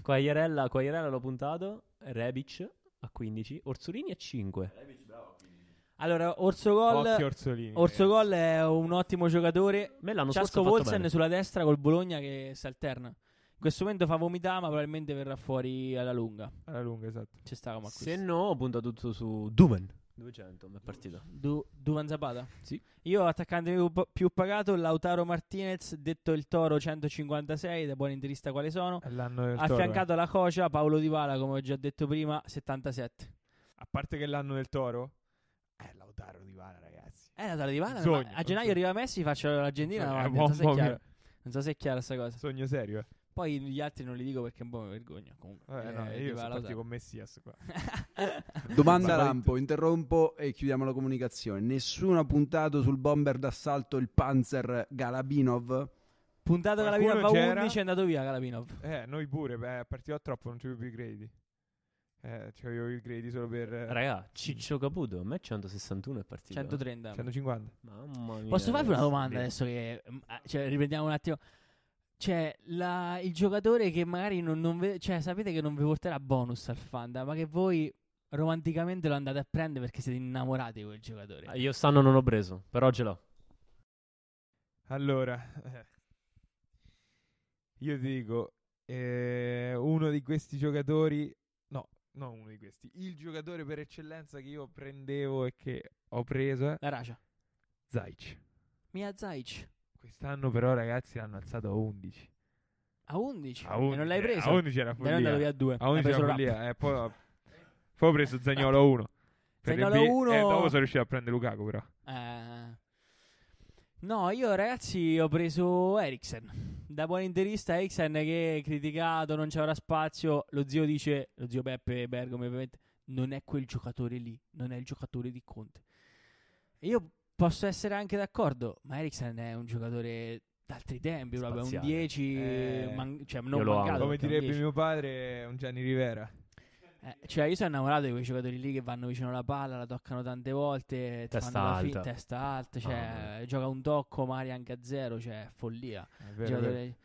Quagliarella, Quagliarella l'ho puntato. Rebic a 15. Orsolini a 5. Rebic allora, Orso Gol, Orso Gol è un ottimo giocatore. Me l'hanno Ciasco Wolsen sulla destra col Bologna che si alterna. In questo momento fa vomità, ma probabilmente verrà fuori alla lunga. Alla lunga, esatto. Ci sta come Se no, punta tutto su Duman. 200 è partita. Du- Duvan Zapata? Sì. Io attaccante più, più, pagato Lautaro Martinez, detto il Toro 156, da buon interista quale sono. L'anno del Affiancato eh. alla eh. Cocia Paolo Di Pala, come ho già detto prima, 77. A parte che l'anno del Toro, eh, Lautaro di Vana, ragazzi. Eh, Lautaro di Vana. a gennaio arriva Messi, faccio l'Argentina. Sogno, non, so se non so se è chiara questa cosa. Sogno serio. Poi gli altri non li dico perché è un po' mi vergogno. Comunque, eh, eh, no, io sono partito con Messias qua. Domanda lampo, interrompo e chiudiamo la comunicazione. Nessuno ha puntato sul bomber d'assalto il Panzer Galabinov? Puntato Qualcuno Galabinov a 11 è andato via Galabinov. Eh, noi pure, beh, è partito troppo, non ci più crediti. Eh, cioè io il gradi solo per... Eh, Raga, mm. Ciccio Caputo, a me 161 è partito. 130. Eh. 150. Mamma mia. Posso farvi una domanda adesso che... Mm, ah, cioè, riprendiamo un attimo. Cioè, la, il giocatore che magari non, non ve, cioè, sapete che non vi porterà bonus al Fanda, ma che voi romanticamente lo andate a prendere perché siete innamorati di quel giocatore. Ah, io stanno non l'ho preso, però ce l'ho. Allora, eh, io dico, eh, uno di questi giocatori No, uno di questi. Il giocatore per eccellenza che io prendevo e che ho preso è... La Racia. Zaic. Mia Zaic. Quest'anno però, ragazzi, l'hanno alzato a 11. A 11? A 11 e non l'hai eh, preso? A 11 era follia. Era via a 2. A 11 era follia. Eh, poi, poi, ho preso Zagnolo a eh. 1. Zagnolo a 1... E eh, dopo sono riuscito a prendere Lukaku però. Eh... No, io ragazzi ho preso Eriksen da buon interista Xen che è criticato, non c'era spazio, lo zio dice, lo zio Beppe Bergamo ovviamente, non è quel giocatore lì, non è il giocatore di Conte. E io posso essere anche d'accordo, ma Eriksen è un giocatore d'altri tempi, Spaziale. proprio un 10, eh, man- cioè non mancato, Come direbbe mio padre, un Gianni Rivera. Eh, cioè, io sono innamorato di quei giocatori lì che vanno vicino alla palla, la toccano tante volte, testa alta. Fin, testa alta, cioè, ah, gioca un tocco, magari anche a zero, cioè, follia. È vero, giocatore...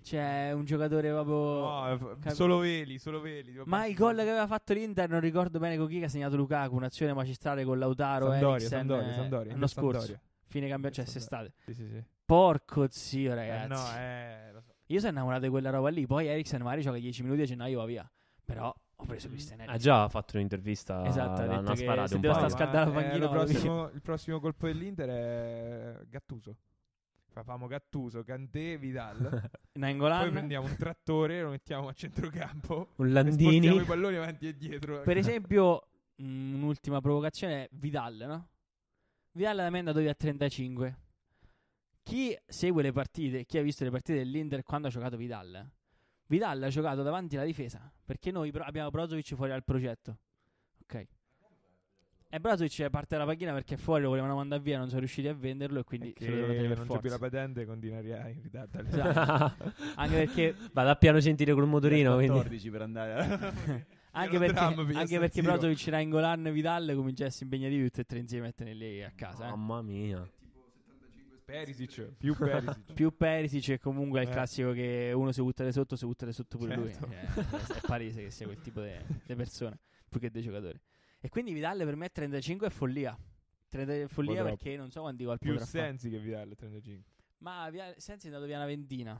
Cioè, un giocatore proprio. No, cap- solo veli, solo veli. Ma il gol che aveva fatto l'Inter, non ricordo bene con chi, che ha segnato Lukaku. Un'azione magistrale con Lautaro. Sampdoria, Eriksen, Sampdoria, eh, Sampdoria. L'anno scorso, fine campionato, cioè, estate. Sì, sì, sì. Porco zio, eh, ragazzi. Eh, no, eh, so. Io sono innamorato di quella roba lì. Poi Eriksen magari gioca 10 minuti a gennaio va via. Però ho preso Cristianelli. Mm. Ha già fatto un'intervista. Esatto, ha detto che un se deve stare a scaldare la eh, panchina. Eh, prossimo, il prossimo colpo dell'Inter è Gattuso. Facciamo Gattuso, Cantè, Vidal. Nangolan. Poi prendiamo un trattore, lo mettiamo a centrocampo. Un Landini. E i palloni avanti e dietro. Per esempio, mm, un'ultima provocazione è Vidal, no? Vidal da me è andato via a 35. Chi segue le partite, chi ha visto le partite dell'Inter quando ha giocato Vidal Vidal ha giocato davanti alla difesa perché noi abbiamo Brozovic fuori dal progetto. Ok. E Brozovic parte dalla panchina perché fuori lo volevano mandare via, non sono riusciti a venderlo e quindi se lo devono tenere non c'è più la patente con Dinari in ritardo. Esatto. Anche perché vado a piano sentire col motorino, 14 quindi. per andare. anche perché, drum, anche perché Brozovic, Rangolan e Vidal come gesti impegnativi tutti e tre insieme a tenerli a casa. Eh. Mamma eh. mia. Perisic, più Perisic. più Perisic e comunque è il eh. classico che uno si butta sotto, si butta sotto pure certo. lui. Eh, è palese che sia quel tipo di persone più che dei giocatori. E quindi Vidal per me 35 è follia. 30, è follia Potrà. perché non so quanti gol Più Sensi che Vidal 35. Ma via, Sensi è andato via una ventina.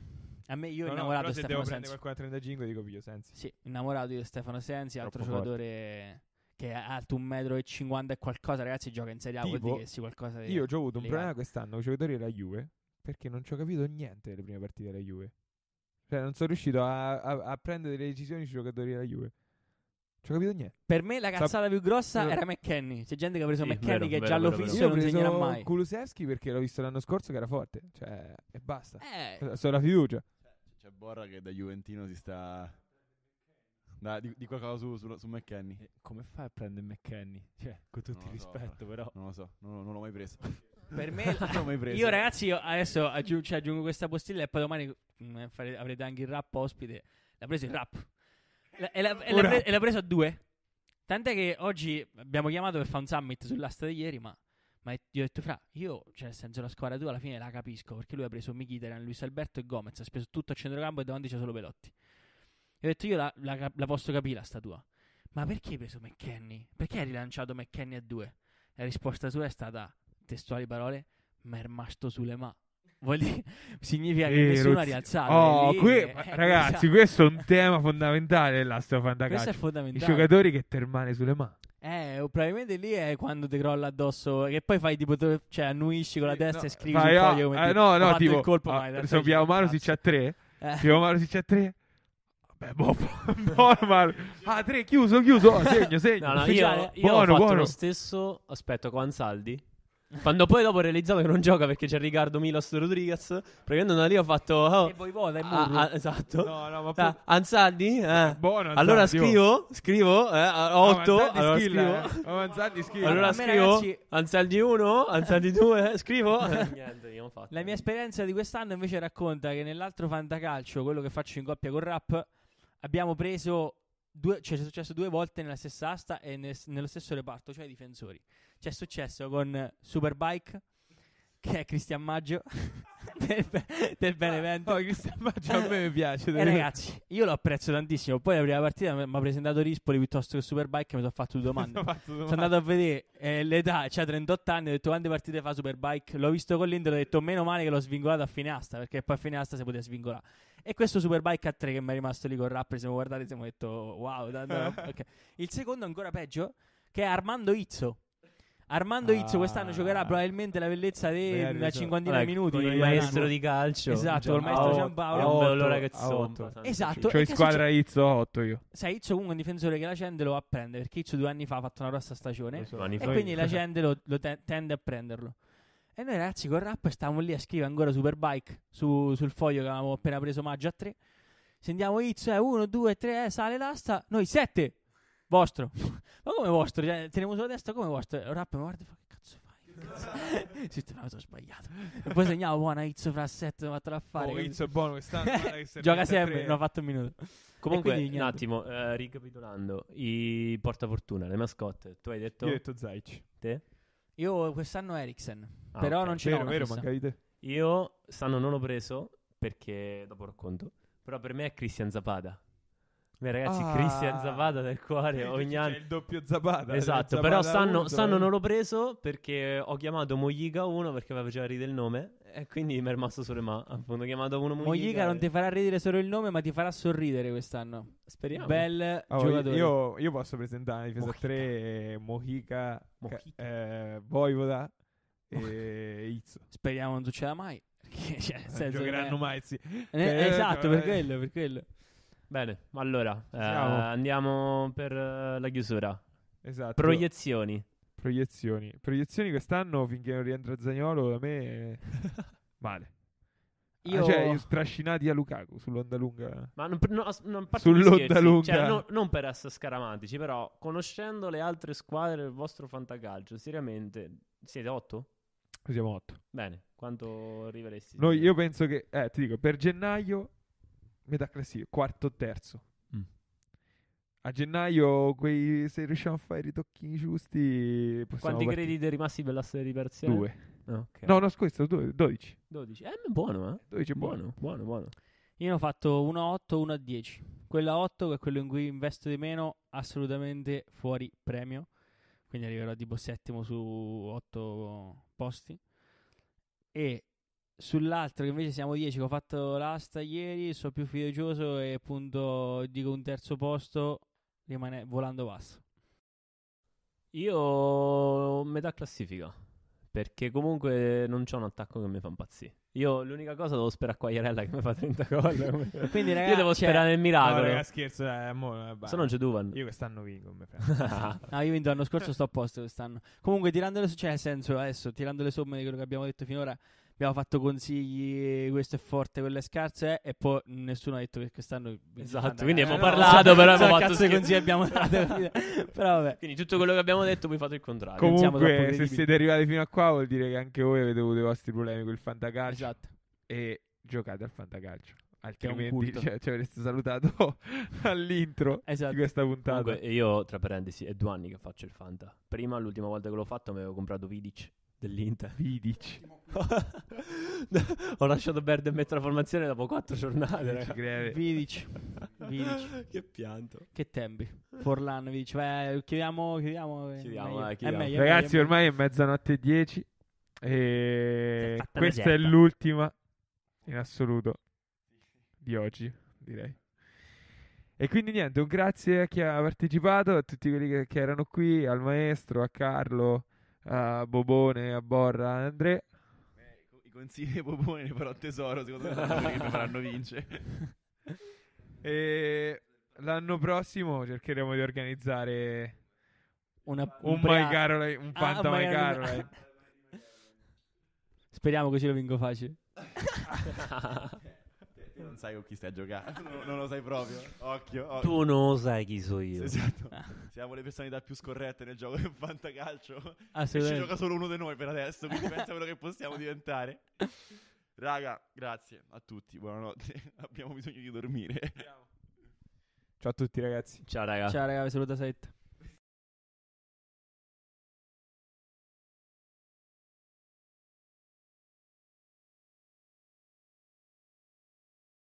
A me io no, innamorato no, però se Stefano devo Sensi. prendere qualcuno a 35 dico piglio Sensi. Sì, innamorato di Stefano Sensi, Troppo altro forte. giocatore che è alto un metro e cinquanta e qualcosa, ragazzi, gioca in Serie A, vuol dire che sì, qualcosa di... Io ho avuto un legale. problema quest'anno con i giocatori della Juve, perché non ci ho capito niente delle prime partite della Juve. Cioè, non sono riuscito a, a, a prendere delle decisioni sui giocatori della Juve. Non ci ho capito niente. Per me la cazzata Sa- più grossa no. era McKenny. C'è gente che ha preso sì, McKenny vero, che è giallo vero, fisso e non segnerà mai. Kulusevski perché l'ho visto l'anno scorso che era forte. Cioè, e basta. Eh. Sono la fiducia. C'è Borra che da Juventino si sta dai, di, di qualcosa su, su, su McKenny. Eh, Come fai a prendere McKenny? Cioè, con tutto il rispetto, eh. però. Non lo so, non, non l'ho mai preso. Per me, Non mai preso. io ragazzi, io adesso aggiungo, cioè, aggiungo questa postilla e poi domani mm, fare- avrete anche il rap ospite. L'ha preso il rap. La- e, l'ha, e l'ha pre- e l'ha preso a due. Tant'è che oggi abbiamo chiamato per fare un summit sull'asta di ieri, ma, ma gli ho detto, fra, io, cioè nel senso la squadra tua alla fine la capisco, perché lui ha preso Mkhitaryan, Luis Alberto e Gomez, ha speso tutto a centrocampo e davanti c'è solo Pelotti. E ho detto io la, la, la posso capire la statua. Ma perché hai preso McKenny? Perché hai rilanciato McKenny a due? La risposta sua è stata, testuali parole, ma è rimasto sulle ma. Vuol dire, significa che eh, nessuno ha rialzato. Oh, lì, que- eh, ragazzi, eh, questo è un tema fondamentale dell'astro fantacalcio. Questo è fondamentale. I giocatori che ti sulle ma. Eh, probabilmente lì è quando ti crolla addosso. Che poi fai tipo, cioè, annuisci con la testa no, e scrivi sul no, foglio ah, come eh, ti, no, no, tipo, il colpo. Ah, ma se Piavo Marusic a tre, eh. Piavo Marusic a tre, Beh, boh, normal. Ah, tre, chiuso, chiuso. Oh, segno, segno. No, no, io, io buono, ho fatto buono. lo stesso aspetto con Ansaldi. Quando poi dopo ho realizzato che non gioca perché c'è Riccardo Milos Rodriguez, praticamente da lì ho fatto. Oh, e voi vota, è ah, ah, Esatto. No, no, ma ah, poi... ah, Ansaldi? Eh. Buono, Ansaldi, allora oh. scrivo, scrivo, eh, a 8. No, allora scrivo. Eh. Oh, Ansaldi scrivo. Allora scrivo. Ragazzi... Ansaldi 1, Ansaldi 2, eh, scrivo. Eh, niente, io ho fatto. La mia esperienza di quest'anno invece racconta che nell'altro fantacalcio, quello che faccio in coppia con rap abbiamo preso due, cioè è successo due volte nella stessa asta e nel, nello stesso reparto, cioè i difensori. C'è successo con Superbike che è Cristian Maggio del, del Benevento. Oh, Cristian Maggio a me piace. Eh, e ragazzi, io lo apprezzo tantissimo. Poi la prima partita mi ha presentato Rispoli piuttosto che Superbike e mi sono fatto due domande. sono, andato a vedere eh, l'età, c'ha cioè 38 anni, ho detto quante partite fa Superbike. L'ho visto con l'Inter, ho detto meno male che l'ho svingolato a fine asta, perché poi a fine asta si poteva svingolare. E questo Superbike a 3 che mi è rimasto lì con Rapper, siamo guardati siamo detto wow. Da, da, okay. Il secondo ancora peggio, che è Armando Izzo. Armando ah, Izzo quest'anno giocherà probabilmente la bellezza di una cinquantina di minuti. Con il maestro di calcio. Esatto, col maestro Giampaolo. Oh, che ragazzo. Esatto. C'ho in squadra Izzo 8 io. Sai, Izzo comunque è un difensore che la Cende lo va a prendere, perché Izzo due anni fa ha fatto una grossa stagione. So, e quindi la Cende lo, lo te- tende a prenderlo. E noi ragazzi con rap stavamo lì a scrivere ancora Superbike su, sul foglio che avevamo appena preso maggio a 3. Sentiamo Izzo, eh, 1, 2, 3, sale l'asta, noi 7, vostro. ma come vostro? Cioè, teniamo sulla testa come vostro? Il Rap, ma guarda, fa, che cazzo fai? sì, sono sbagliato. E poi segnavo, buona Izzo fra 7, ho fatto l'affare. Oh, Izzo è buono quest'anno. Gioca sempre, non ha fatto un minuto. Comunque, quindi, un attimo, eh, ricapitolando, i portafortuna, le mascotte, tu hai detto... Io ho detto Zaic. Te? Io quest'anno Eriksen, ah, però okay. non c'è. l'ho. Vero, vero, mancavi te. Io quest'anno non ho preso perché dopo racconto. Però per me è Christian Zapata. Beh, ragazzi, ah, Christian Zapata nel cuore ogni anno. C'è il doppio Zapata. Eh, esatto, Zabada però stanno, avuto, stanno eh. non l'ho preso perché ho chiamato Mojica 1 perché aveva già ridere il nome e quindi mi è rimasto solo ma appunto chiamato uno Mojiga. Mojiga non ti farà ridere solo il nome, ma ti farà sorridere quest'anno. Speriamo. Bel oh, giocatore. Io, io, posso presentare in difesa 3 Mojiga, eh, Mojica. Eh, Voivoda e Izzo. Speriamo non succeda mai. Perché, cioè, non eh, giocheranno che... mai, sì. Eh, esatto, per quello, per quello. Bene, allora eh, andiamo per eh, la chiusura. Esatto. Proiezioni. Proiezioni. Proiezioni quest'anno finché non rientra Zagnolo da me male. Ah, io... Ah, cioè, io trascinati a Lukaku sull'onda lunga. Ma non, no, non sull'onda lunga. Cioè, no, non per essere scaramantici, però conoscendo le altre squadre del vostro fantacalcio, seriamente siete otto? Siamo otto. Bene, quanto arriveresti? Noi, io penso che, eh, ti dico, per gennaio metà classifica, quarto o terzo. Mm. A gennaio, quei, se riusciamo a fare i ritocchi giusti, Quanti partire. crediti rimasti per la serie di parziale? Due. Ah, okay. No, no, scusa, 12. 12. Eh, buono, eh? 12 è buono. Buono, buono, buono. Io ne ho fatto 1 a 8, 1 a 10. Quella 8, che è quello in cui investo di meno, assolutamente fuori premio. Quindi arriverò tipo settimo su 8 posti. E Sull'altro che invece siamo 10, che ho fatto l'asta ieri, sono più fiducioso e appunto dico un terzo posto, rimane volando basso. Io metà classifica, perché comunque non c'è un attacco che mi fa impazzire. Io l'unica cosa devo sperare a Quagliarella che mi fa 30 gol. Quindi, ragazzi, io devo cioè, sperare nel miracolo. No, raga, scherzo, eh, mo, eh, Se non c'è Duvan. Io quest'anno vinco. no, io vinto l'anno scorso, sto a posto quest'anno. Comunque, tirando le, cioè, nel senso, adesso, tirando le somme di quello che abbiamo detto finora, abbiamo fatto consigli, questo è forte, quello è scarso, eh, e poi nessuno ha detto che quest'anno... Esatto, quindi abbiamo eh, parlato, no, però abbiamo fatto... Cazzo consigli abbiamo dato? però vabbè. Quindi tutto quello che abbiamo detto poi fate il contrario. Comunque, se siete arrivati fino a qua vuol dire che anche voi avete avuto i vostri problemi con il fantacalcio. Esatto. E giocate al fantacalcio altrimenti cioè, ci avreste salutato all'intro esatto. di questa puntata. Comunque, io, tra parentesi, è due anni che faccio il Fanta. Prima, l'ultima volta che l'ho fatto, mi avevo comprato Vidic dell'Inter. Vidic. Ho lasciato perdere metà la formazione dopo quattro giornate. Vidic. Vidic. che pianto. Che tempi. Forlan, Vidic. Beh, chiudiamo, chiudiamo. Eh, chiudiamo, meglio. Eh, chiudiamo. È meglio, Ragazzi, è meglio. ormai è mezzanotte e dieci. e questa è l'ultima in assoluto di oggi, direi. E quindi niente, un grazie a chi ha partecipato, a tutti quelli che, che erano qui, al maestro, a Carlo, a Bobone, a Borra, Andrea. Eh, I consigli di Bobone, farò tesoro, secondo me faranno vincere. e l'anno prossimo cercheremo di organizzare Una, un, un, brea... Caroline, un ah, Fanta My Caroline. Speriamo così lo vinco facile. sai con chi stai a giocare. non, non, lo sai proprio. Occhio, occhio. Tu non lo sai chi sono io. Esatto. Siamo le personalità più scorrette nel gioco del fantacalcio. Ah, e ci gioca solo uno di noi per adesso. Quindi pensa quello che possiamo diventare. Raga, grazie a tutti. Buonanotte. Abbiamo bisogno di dormire. Ciao a tutti, ragazzi. Ciao, raga. Ciao, raga. Vi saluta Sette.